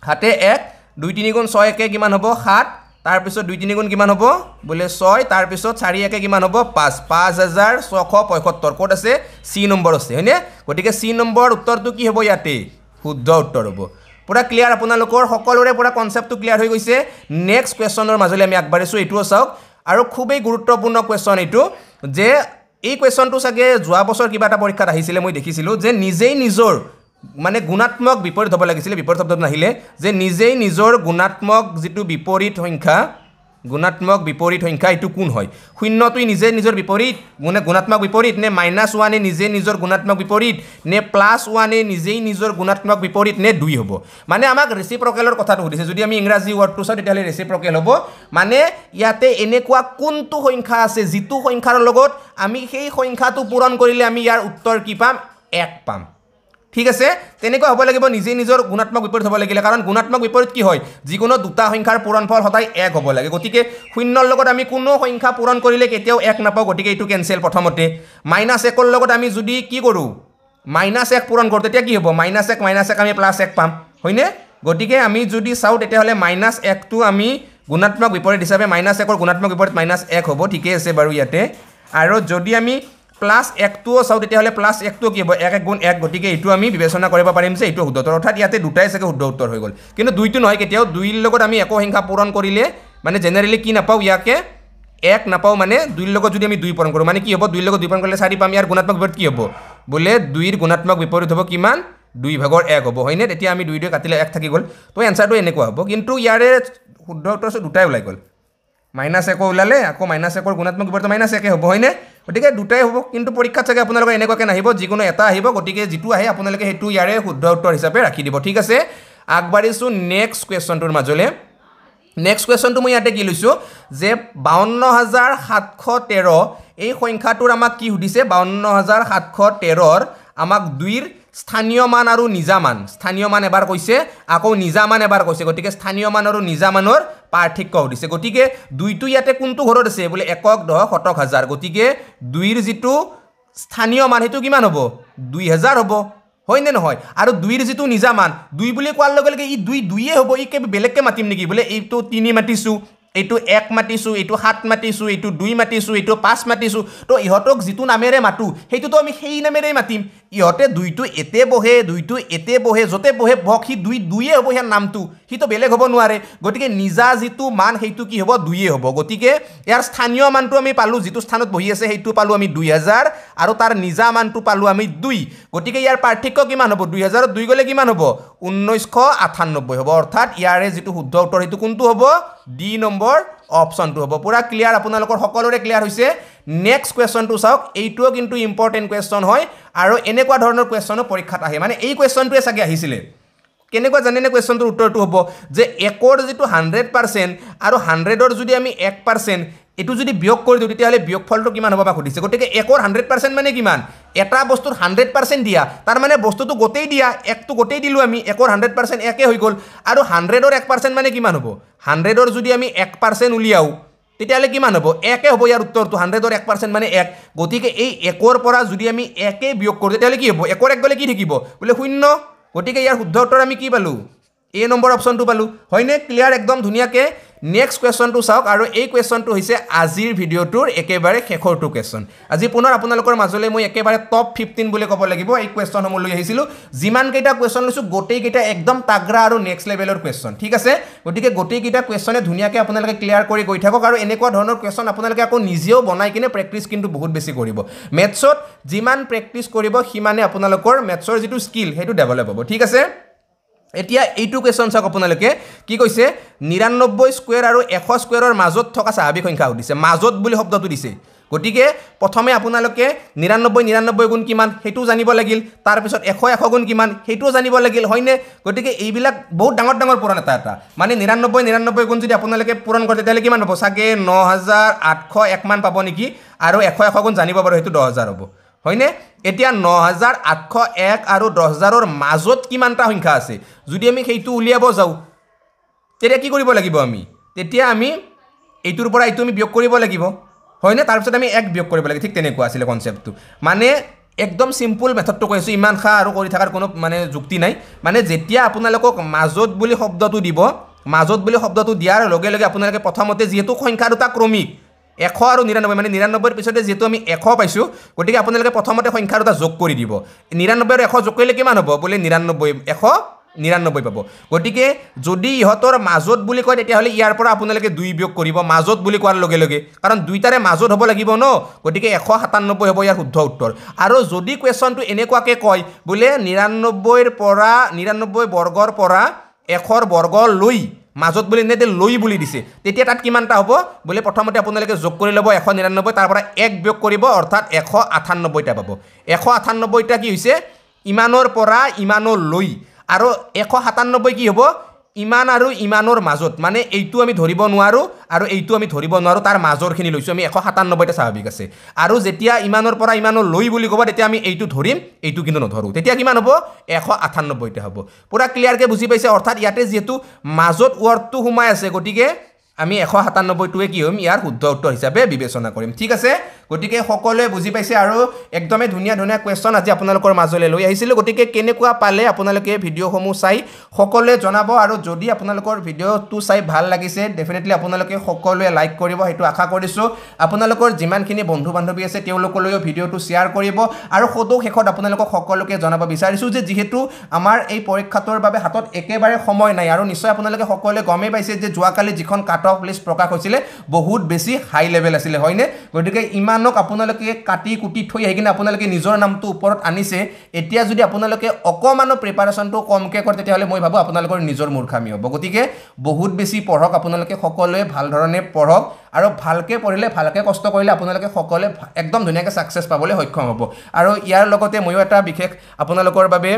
সাতে এক দুই তিনিগুণ ছয় একে কিমান হ'ব সাত তাৰপিছত দুই তিনিগুণ কিমান হ'ব বোলে ছয় তাৰপিছত চাৰি একে কিমান হ'ব পাঁচ পাঁচ হাজাৰ ছশ পঁয়সত্তৰ ক'ত আছে চি নম্বৰ আছে হয়নে গতিকে চি নম্বৰ উত্তৰটো কি হ'ব ইয়াতে শুদ্ধ উত্তৰ হ'ব পূৰা ক্লিয়াৰ আপোনালোকৰ সকলোৰে পৰা কনচেপ্টটো ক্লিয়াৰ হৈ গৈছে নেক্সট কুৱেশ্যনৰ মাজলৈ আমি আগবাঢ়িছোঁ এইটোও চাওক আৰু খুবেই গুৰুত্বপূৰ্ণ কুৱেশ্যন এইটো যে এই কুৱেশ্যনটো চাগে যোৱা বছৰ কিবা এটা পৰীক্ষাত আহিছিলে মই দেখিছিলোঁ যে নিজেই নিজৰ মানে গুণাত্মক বিপৰীত হ'ব লাগিছিলে বিপৰীত শব্দটো নাহিলে যে নিজেই নিজৰ গুণাত্মক যিটো বিপৰীত সংখ্যা গুণাত্মক বিপৰীত সংখ্যা এইটো কোন হয় শূন্যটোৱে নিজে নিজৰ বিপৰীত গুণে গুণাত্মক বিপৰীত নে মাইনাছ ওৱানে নিজে নিজৰ গুণাত্মক বিপৰীত নে প্লাছ ওৱানে নিজেই নিজৰ গুণাত্মক বিপৰীত নে দুই হ'ব মানে আমাক ৰেচি প্ৰকেলৰ কথাটো সুধিছে যদি আমি ইংৰাজী ৱৰ্ডটো চাওঁ তেতিয়াহ'লে ৰেচি প্ৰকেল হ'ব মানে ইয়াতে এনেকুৱা কোনটো সংখ্যা আছে যিটো সংখ্যাৰ লগত আমি সেই সংখ্যাটো পূৰণ কৰিলে আমি ইয়াৰ উত্তৰ কি পাম এক পাম ঠিক আছে তেনেকুৱা হ'ব লাগিব নিজে নিজৰ গুণাত্মক বিপৰীত হ'ব লাগিলে কাৰণ গুণাত্মক বিপৰীত কি হয় যিকোনো দুটা সংখ্যাৰ পূৰণ ফল সদায় এক হ'ব লাগে গতিকে শূন্যৰ লগত আমি কোনো সংখ্যা পূৰণ কৰিলে কেতিয়াও এক নাপাওঁ গতিকে এইটো কেঞ্চেল প্ৰথমতে মাইনাছ একৰ লগত আমি যদি কি কৰোঁ মাইনাছ এক পূৰণ কৰোঁ তেতিয়া কি হ'ব মাইনাছ এক মাইনাছ এক আমি প্লাছ এক পাম হয়নে গতিকে আমি যদি চাওঁ তেতিয়াহ'লে মাইনাছ একটো আমি গুণাত্মক বিপৰীত হিচাপে মাইনাছ একৰ গুণাত্মক বিপৰীত মাইনাছ এক হ'ব ঠিকেই আছে বাৰু ইয়াতে আৰু যদি আমি প্লাছ একটোও চাওঁ তেতিয়াহ'লে প্লাছ একটোও কি হ'ব এক এক গুণ এক গতিকে এইটো আমি বিবেচনা কৰিব পাৰিম যে এইটো শুদ্ধ উত্তৰ অৰ্থাৎ ইয়াতে দুটাই চাগে শুদ্ধ উত্তৰ হৈ গ'ল কিন্তু দুইটো নহয় কেতিয়াও দুইৰ লগত আমি একো সংখ্যা পূৰণ কৰিলে মানে জেনেৰেলি কি নাপাওঁ ইয়াকে এক নাপাওঁ মানে দুইৰ লগত যদি আমি দুই পূৰণ কৰোঁ মানে কি হ'ব দুইৰ লগত দুই পূৰণ কৰিলে চাৰি পাম ইয়াৰ গুণাত্মক বিপৰীত কি হ'ব বোলে দুইৰ গুণাত্মক বিপৰীত হ'ব কিমান দুই ভাগৰ এক হ'ব হয়নে তেতিয়া আমি দুই দুই কাটিলে এক থাকি গ'ল তো এনচাৰটো এনেকুৱা হ'ব কিন্তু ইয়াৰে শুদ্ধ উত্তৰ দুটাই ওলাই গ'ল মাইনাছ একো ওলালে আকৌ মাইনাছ একৰ গুণাত্মক বিপৰীত মাইনাছ একে হ'ব হয়নে গতিকে দুটাই হ'ব কিন্তু পৰীক্ষাত চাগে আপোনালোকৰ এনেকুৱাকৈ নাহিব যিকোনো এটা আহিব গতিকে যিটো আহে আপোনালোকে সেইটো ইয়াৰে শুদ্ধ উত্তৰ হিচাপে ৰাখি দিব ঠিক আছে আগবাঢ়িছোঁ নেক্সট কুৱেশ্যনটোৰ মাজলৈ নেক্সট কুৱেশ্যনটো মই ইয়াতে কি লৈছোঁ যে বাৱন্ন হাজাৰ সাতশ তেৰ এই সংখ্যাটোৰ আমাক কি সুধিছে বাৱন্ন হাজাৰ সাতশ তেৰৰ আমাক দুইৰ স্থানীয় মান আৰু নিজা মান স্থানীয় মান এবাৰ কৈছে আকৌ নিজা মান এবাৰ কৈছে গতিকে স্থানীয় মান আৰু নিজা মানৰ পাৰ্থক্য সুধিছে গতিকে দুইটো ইয়াতে কোনটো ঘৰত আছে বোলে একক দহ শতক হাজাৰ গতিকে দুইৰ যিটো স্থানীয় মান সেইটো কিমান হ'ব দুই হেজাৰ হ'ব হয়নে নহয় আৰু দুইৰ যিটো নিজা মান দুই বুলি কোৱাৰ লগে লগে ই দুই দুয়ে হ'ব ই কেবি বেলেগকৈ মাতিম নেকি বোলে এইটো তিনি মাতিছোঁ এইটো এক মাতিছোঁ এইটো সাত মাতিছোঁ এইটো দুই মাতিছোঁ এইটো পাঁচ মাতিছোঁ তো ইহঁতক যিটো নামেৰে মাতোঁ সেইটোতো আমি সেই নামেৰেই মাতিম ইহঁতে দুইটো এতে বহে দুইটো এতে বহে য'তে বহে বহক সি দুই দুয়ে হ'ব সিয়াৰ নামটো সি বেলেগ হ'ব নোৱাৰে গতিকে নিজা যিটো মান সেইটো কি হ'ব দুয়ে হ'ব গতিকে ইয়াৰ স্থানীয় মানটো আমি পালোঁ যিটো স্থানত বহি আছে সেইটো পালোঁ আমি দুই হাজাৰ আৰু তাৰ নিজা মানটো পালোঁ আমি দুই গতিকে ইয়াৰ পাৰ্থক্য কিমান হ'ব দুই হাজাৰত দুই গ'লে কিমান হ'ব ঊনৈছশ আঠান্নব্বৈ হ'ব অৰ্থাৎ ইয়াৰে যিটো শুদ্ধ উত্তৰ সেইটো কোনটো হ'ব ডি নম্বৰ অপশ্যনটো হ'ব পূৰা ক্লিয়াৰ আপোনালোকৰ সকলোৰে ক্লিয়াৰ হৈছে নেক্সট কুৱেশ্যনটো চাওক এইটোও কিন্তু ইম্পৰ্টেণ্ট কুৱেশ্যন হয় আৰু এনেকুৱা ধৰণৰ কুৱেশ্যনো পৰীক্ষাত আহে মানে এই কুৱেশ্যনটোৱে চাগে আহিছিলে কেনেকুৱা জানেনে কুৱেশ্যনটোৰ উত্তৰটো হ'ব যে একৰ যিটো হাণ্ড্ৰেড পাৰ্চেণ্ট আৰু হাণ্ড্ৰেডৰ যদি আমি এক পাৰ্চেণ্ট এইটো যদি বিয়োগ কৰি দিওঁ তেতিয়াহ'লে ফলটো কিমান হ'ব বা সুধিছে গতিকে একৰ হাণ্ড্ৰেড পাৰ্চেণ্ট মানে কিমান এটা বস্তুৰ হাণ্ড্ৰেড পাৰ্চেণ্ট দিয়া তাৰমানে বস্তুটো গোটেই দিয়া একটো গোটেই দিলোঁ আমি একৰ হাণ্ড্ৰেড পাৰ্চেণ্ট একেই হৈ গ'ল আৰু হাণ্ড্ৰেডৰ এক পাৰ্চেণ্ট মানে কিমান হ'ব হাণ্ড্ৰেডৰ যদি আমি এক পাৰ্চেণ্ট উলিয়াওঁ তেতিয়াহ'লে কিমান হ'ব একে হ'ব ইয়াৰ উত্তৰটো হাণ্ড্ৰেডৰ এক পাৰ্চেণ্ট মানে এক গতিকে এই একৰ পৰা যদি আমি একে বিয়োগ কৰোঁ তেতিয়াহ'লে কি হ'ব একৰ এক গ'লে কি থাকিব বোলে শূন্য গতিকে ইয়াৰ শুদ্ধ উত্তৰ আমি কি পালোঁ এ নম্বৰ অপশ্যনটো পালোঁ হয়নে ক্লিয়াৰ একদম ধুনীয়াকৈ নেক্সট কুৱেশ্যনটো চাওক আৰু এই কুৱেশ্যনটো হৈছে আজিৰ ভিডিঅ'টোৰ একেবাৰে শেষৰটো কুৱেশ্যন আজি পুনৰ আপোনালোকৰ মাজলৈ মই একেবাৰে টপ ফিফটিন বুলি ক'ব লাগিব এই কুৱেশ্যনসমূহ লৈ আহিছিলোঁ যিমানকেইটা কুৱেশ্যন লৈছোঁ গোটেইকেইটা একদম তাগ্ৰা আৰু নেক্সট লেভেলৰ কুৱেশ্যন ঠিক আছে গতিকে গোটেইকেইটা কুৱেশ্যনে ধুনীয়াকৈ আপোনালোকে ক্লিয়াৰ কৰি গৈ থাকক আৰু এনেকুৱা ধৰণৰ কুৱেশ্যন আপোনালোকে আকৌ নিজেও বনাই কিনে প্ৰেক্টিচ কিন্তু বহুত বেছি কৰিব মেথছত যিমান প্ৰেক্টিচ কৰিব সিমানে আপোনালোকৰ মেথছৰ যিটো স্কিল সেইটো ডেভেলপ হ'ব ঠিক আছে এতিয়া এইটো কুৱেশ্যন চাওক আপোনালোকে কি কৈছে নিৰান্নব্বৈ স্কুৱেৰ আৰু এশ স্কুৱেৰৰ মাজত থকা স্বাভাৱিক সংখ্যা সুধিছে মাজত বুলি শব্দটো দিছে গতিকে প্ৰথমে আপোনালোকে নিৰান্নব্বৈ নিৰান্নব্বৈ গুণ কিমান সেইটোও জানিব লাগিল তাৰপিছত এশ এশ গুণ কিমান সেইটোও জানিব লাগিল হয়নে গতিকে এইবিলাক বহুত ডাঙৰ ডাঙৰ পূৰণ এটা এটা মানে নিৰান্নব্বৈ নিৰান্নব্বৈ গুণ যদি আপোনালোকে পূৰণ কৰে তেতিয়াহ'লে কিমান হ'ব চাগে ন হাজাৰ আঠশ একমান পাব নেকি আৰু এশ এশ গুণ জানিব পাৰোঁ সেইটো দহ হাজাৰ হ'ব হয়নে এতিয়া ন হাজাৰ আঠশ এক আৰু দহ হাজাৰৰ মাজত কিমানটা সংখ্যা আছে যদি আমি সেইটো উলিয়াব যাওঁ তেতিয়া কি কৰিব লাগিব আমি তেতিয়া আমি এইটোৰ পৰা এইটো আমি ব্যয় কৰিব লাগিব হয়নে তাৰপিছত আমি এক ব্যয় কৰিব লাগে ঠিক তেনেকুৱা আছিলে কনচেপ্টটো মানে একদম চিম্পুল মেথডটো কৈ আছোঁ ইমান খা আৰু কৰি থকাৰ কোনো মানে যুক্তি নাই মানে যেতিয়া আপোনালোকক মাজত বুলি শব্দটো দিব মাজত বুলি শব্দটো দিয়াৰ লগে লগে আপোনালোকে প্ৰথমতে যিহেতু সংখ্যা দুটা ক্ৰমিক এশ আৰু নিৰান্নব্বৈ মানে নিৰান্নব্বৈৰ পিছতে যিহেতু আমি এশ পাইছোঁ গতিকে আপোনালোকে প্ৰথমতে সংখ্যা দুটা যোগ কৰি দিব নিৰান্নব্বৈ আৰু এশ যোগ কৰিলে কিমান হ'ব বোলে নিৰান্নব্বৈ এশ নিৰান্নব্বৈ পাব গতিকে যদি ইহঁতৰ মাজত বুলি কয় তেতিয়াহ'লে ইয়াৰ পৰা আপোনালোকে দুই বিয়োগ কৰিব মাজত বুলি কোৱাৰ লগে লগে কাৰণ দুইটাৰে মাজত হ'ব লাগিব ন গতিকে এশ সাতান্নব্বৈ হ'ব ইয়াৰ শুদ্ধ উত্তৰ আৰু যদি কুৱেশ্যনটো এনেকুৱাকৈ কয় বোলে নিৰান্নব্বৈৰ পৰা নিৰান্নব্বৈ বৰ্গৰ পৰা এশৰ বৰ্গ লৈ মাজত বুলি নে লৈ বুলি দিছে তেতিয়া তাত কিমানটা হ'ব বোলে প্ৰথমতে আপোনালোকে যোগ কৰি ল'ব এশ নিৰান্নব্বৈ তাৰ পৰা এক বিয়োগ কৰিব অৰ্থাৎ এশ আঠান্নব্বৈটা পাব এশ আঠান্নব্বৈটা কি হৈছে ইমানৰ পৰা ইমানলৈ আৰু এশ সাতান্নব্বৈ কি হ'ব ইমান আৰু ইমানৰ মাজত মানে এইটো আমি ধৰিব নোৱাৰোঁ আৰু এইটো আমি ধৰিব নোৱাৰোঁ তাৰ মাজৰখিনি লৈছোঁ আমি এশ সাতান্নব্বৈটা স্বাভাৱিক আছে আৰু যেতিয়া ইমানৰ পৰা ইমানৰ লৈ বুলি ক'ব তেতিয়া আমি এইটো ধৰিম এইটো কিন্তু নধৰোঁ তেতিয়া কিমান হ'ব এশ আঠান্নব্বৈটা হ'ব পূৰা ক্লিয়াৰকৈ বুজি পাইছে অৰ্থাৎ ইয়াতে যিহেতু মাজত ৱৰ্ডটো সোমাই আছে গতিকে আমি এশ সাতান্নব্বৈটোৱে কি হ'ম ইয়াৰ শুদ্ধ উত্তৰ হিচাপে বিবেচনা কৰিম ঠিক আছে গতিকে সকলোৱে বুজি পাইছে আৰু একদমে ধুনীয়া ধুনীয়া কুৱেশ্যন আজি আপোনালোকৰ মাজলৈ লৈ আহিছিলোঁ গতিকে কেনেকুৱা পালে আপোনালোকে ভিডিঅ'সমূহ চাই সকলোৱে জনাব আৰু যদি আপোনালোকৰ ভিডিঅ'টো চাই ভাল লাগিছে ডেফিনেটলি আপোনালোকে সকলোৱে লাইক কৰিব সেইটো আশা কৰিছোঁ আপোনালোকৰ যিমানখিনি বন্ধু বান্ধৱী আছে তেওঁলোকলৈও ভিডিঅ'টো শ্বেয়াৰ কৰিব আৰু সদৌ শেষত আপোনালোকক সকলোকে জনাব বিচাৰিছোঁ যে যিহেতু আমাৰ এই পৰীক্ষাটোৰ বাবে হাতত একেবাৰে সময় নাই আৰু নিশ্চয় আপোনালোকে সকলোৱে গমেই পাইছে যে যোৱাকালি যিখন কাট অফ লিষ্ট প্ৰকাশ হৈছিলে বহুত বেছি হাই লেভেল আছিলে হয়নে গতিকে ইমান মানক আপোনালোকে কাটি কুটি থৈ আহি কিনে আপোনালোকে নিজৰ নামটো ওপৰত আনিছে এতিয়া যদি আপোনালোকে অকণমানো প্ৰিপাৰেশ্যনটো কমকৈ কৰে তেতিয়াহ'লে মই ভাবোঁ আপোনালোকৰ নিজৰ মূৰ্খামি হ'ব গতিকে বহুত বেছি পঢ়ক আপোনালোকে সকলোৱে ভাল ধৰণে পঢ়ক আৰু ভালকৈ পঢ়িলে ভালকৈ কষ্ট কৰিলে আপোনালোকে সকলোৱে একদম ধুনীয়াকৈ ছাকচেছ পাবলৈ সক্ষম হ'ব আৰু ইয়াৰ লগতে ময়ো এটা বিশেষ আপোনালোকৰ বাবে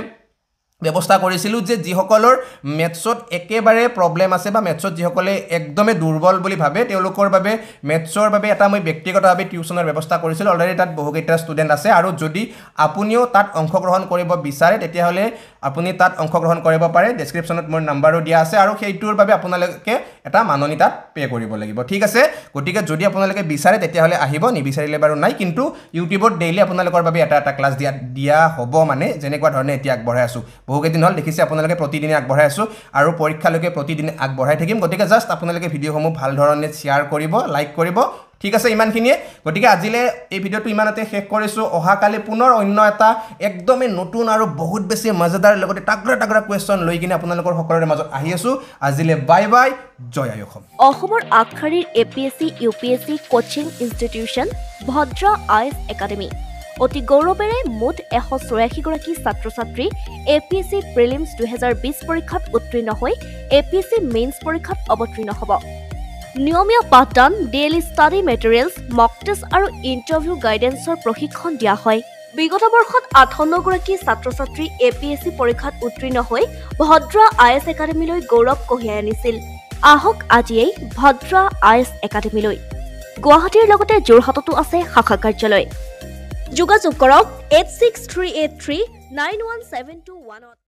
ব্যৱস্থা কৰিছিলোঁ যে যিসকলৰ মেথছত একেবাৰে প্ৰব্লেম আছে বা মেথছত যিসকলে একদমেই দুৰ্বল বুলি ভাবে তেওঁলোকৰ বাবে মেথছৰ বাবে এটা মই ব্যক্তিগতভাৱে টিউশ্যনৰ ব্যৱস্থা কৰিছিলোঁ অলৰেডি তাত বহুকেইটা ষ্টুডেণ্ট আছে আৰু যদি আপুনিও তাত অংশগ্ৰহণ কৰিব বিচাৰে তেতিয়াহ'লে আপুনি তাত অংশগ্ৰহণ কৰিব পাৰে ডেছক্ৰিপশ্যনত মোৰ নাম্বাৰো দিয়া আছে আৰু সেইটোৰ বাবে আপোনালোকে এটা মাননি তাত পে' কৰিব লাগিব ঠিক আছে গতিকে যদি আপোনালোকে বিচাৰে তেতিয়াহ'লে আহিব নিবিচাৰিলে বাৰু নাই কিন্তু ইউটিউবত ডেইলি আপোনালোকৰ বাবে এটা এটা ক্লাছ দিয়া দিয়া হ'ব মানে যেনেকুৱা ধৰণে এতিয়া আগবঢ়াই আছোঁ বহুকেইদিন হ'ল দেখিছে আপোনালোকে প্ৰতিদিনে আগবঢ়াই আছোঁ আৰু পৰীক্ষালৈকে প্ৰতিদিনে আগবঢ়াই থাকিম গতিকে জাষ্ট আপোনালোকে ভিডিঅ'সমূহ ভাল ধৰণে শ্বেয়াৰ কৰিব লাইক কৰিব ঠিক আছে ইমানখিনিয়ে গতিকে আজিলৈ এই ভিডিঅ'টো ইমানতে শেষ কৰিছোঁ অহাকালি পুনৰ অন্য এটা একদমেই নতুন আৰু বহুত বেছি মজাদাৰ লগতে তাগ্ৰা তাগ্ৰা কুৱেশ্যন লৈ কিনে আপোনালোকৰ সকলোৰে মাজত আহি আছোঁ আজিলৈ বাই বাই জয় অসম অসমৰ আগশাৰীৰ A P S C U P S C coaching institution ভদ্ৰ আই এছ একাডেমী অতি গৌৰৱেৰে মুঠ এশ চৌৰাশীগৰাকী ছাত্ৰ ছাত্ৰী A P S C prelims দুহেজাৰ বিছ পৰীক্ষাত উত্তীৰ্ণ হৈ A P S C mains পৰীক্ষাত অৱতীৰ্ণ হ'ব নিয়মীয়া পাঠদান daily study materials mock test আৰু ইণ্টাৰভিউ গাইডেঞ্চৰ প্ৰশিক্ষণ দিয়া হয় বিগত বৰ্ষত আঠান্নগৰাকী ছাত্ৰ ছাত্ৰী এ পি এছ চি পৰীক্ষাত উত্তীৰ্ণ হৈ ভদ্ৰা আই এছ একাডেমীলৈ গৌৰৱ কঢ়িয়াই আনিছিল আহক আজিয়েই ভদ্ৰা আই এছ একাডেমীলৈ গুৱাহাটীৰ লগতে যোৰহাটতো আছে শাখা কাৰ্যালয় যোগাযোগ কৰক eight six three eight three nine one seven two ওৱানত